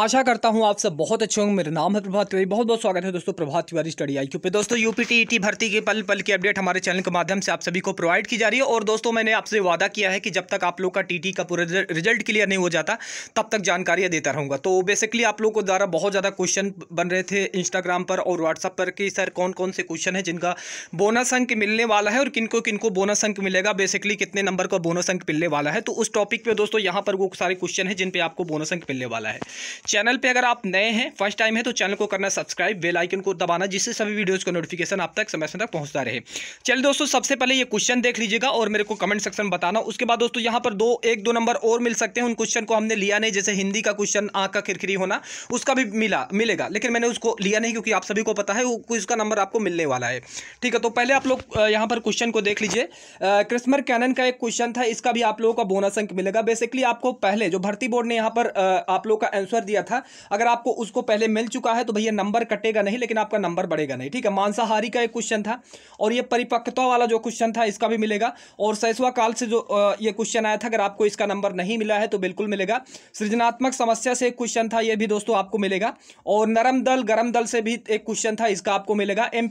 आशा करता हूँ आप सब बहुत अच्छे होंगे मेरा नाम है प्रभात तिवारी बहुत बहुत स्वागत है दोस्तों Prabhat Tiwari study I Q पे दोस्तों यूपीटीईटी e भर्ती के पल पल की अपडेट हमारे चैनल के माध्यम से आप सभी को प्रोवाइड की जा रही है और दोस्तों मैंने आपसे वादा किया है कि जब तक आप लोग का टीटी का पूरा रिजल्ट क्लियर नहीं हो जाता तब तक जानकारियाँ देता रहूँगा तो बेसिकली आप लोगों को द्वारा बहुत ज़्यादा क्वेश्चन बन रहे थे इंस्टाग्राम पर और व्हाट्सअप पर कि सर कौन कौन से क्वेश्चन है जिनका बोनस अंक मिलने वाला है और किनको किनको बोनस अंक मिलेगा बेसिकली कितने नंबर का बोनस अंक मिलने वाला है तो उस टॉपिक पर दोस्तों यहाँ पर वो सारे क्वेश्चन है जिन पर आपको बोनस अंक मिलने वाला है चैनल पे अगर आप नए हैं फर्स्ट टाइम है तो चैनल को करना सब्सक्राइब बेल आइकन को दबाना जिससे सभी वीडियोस का नोटिफिकेशन आप तक समय समय तक पहुंचता रहे चलिए दोस्तों सबसे पहले ये क्वेश्चन देख लीजिएगा और मेरे को कमेंट सेक्शन बताना उसके बाद दोस्तों यहाँ पर दो एक दो नंबर और मिल सकते हैं उन क्वेश्चन को हमने लिया नहीं जैसे हिंदी का क्वेश्चन आँख का खिरखिरी होना उसका भी मिला मिलेगा लेकिन मैंने उसको लिया नहीं क्योंकि आप सभी को पता है उसका नंबर आपको मिलने वाला है ठीक है तो पहले आप लोग यहाँ पर क्वेश्चन को देख लीजिए क्रिस्मर कैनन का एक क्वेश्चन था इसका भी आप लोगों का बोनस अंक मिलेगा बेसिकली आपको पहले जो भर्ती बोर्ड ने यहाँ पर आप लोग का आंसर दिया था अगर आपको उसको पहले मिल चुका है तो भैया नंबर कटेगा नहीं लेकिन आपका नंबर बढ़ेगा नहीं ठीक है मांसाहारी का एक क्वेश्चन था और ये परिपक्वता वाला जो क्वेश्चन था इसका भी मिलेगा और सैसवा काल से जो ये क्वेश्चन आया था अगर आपको इसका नंबर नहीं मिला है तो बिल्कुल मिलेगा सृजनात्मक समस्या से एक क्वेश्चन था यह भी दोस्तों आपको मिलेगा और नरम दल गरम दल से भी एक क्वेश्चन था इसका आपको मिलेगा एम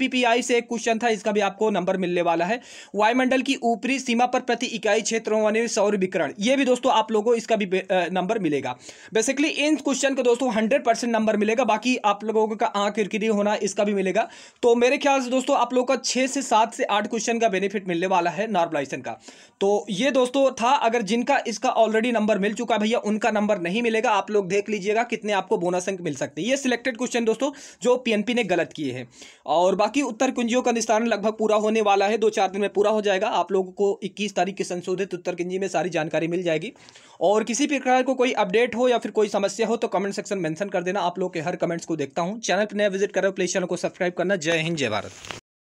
से एक क्वेश्चन था इसका भी आपको नंबर मिलने वाला है वायुमंडल की ऊपरी सीमा पर प्रति इकाई क्षेत्रों वाले सौर विकरण ये भी दोस्तों आप लोगों इसका भी नंबर मिलेगा बेसिकली इन क्वेश्चन क्वेश्चन का दोस्तों हंड्रेड परसेंट नंबर मिलेगा बाकी आप लोगों का आँख किरकिरी होना इसका भी मिलेगा तो मेरे ख्याल से दोस्तों आप लोगों का छः से सात से आठ क्वेश्चन का बेनिफिट मिलने वाला है नॉर्मलाइजेशन का तो ये दोस्तों था अगर जिनका इसका ऑलरेडी नंबर मिल चुका है भैया उनका नंबर नहीं मिलेगा आप लोग देख लीजिएगा कितने आपको बोनस अंक मिल सकते हैं ये सिलेक्टेड क्वेश्चन दोस्तों जो पीएनपी ने गलत किए हैं और बाकी उत्तर कुंजियों का निस्तारण लगभग पूरा होने वाला है दो चार दिन में पूरा हो जाएगा आप लोगों को इक्कीस तारीख की संशोधित उत्तर कुंजी में सारी जानकारी मिल जाएगी और किसी प्रकार को कोई अपडेट हो या फिर कोई समस्या हो तो कमेंट कमेंट सेक्शन मेंशन कर देना आप लोग के हर कमेंट्स को देखता हूँ चैनल पर नया विजिट करो प्लीज चैनल को सब्सक्राइब करना जय हिंद जय भारत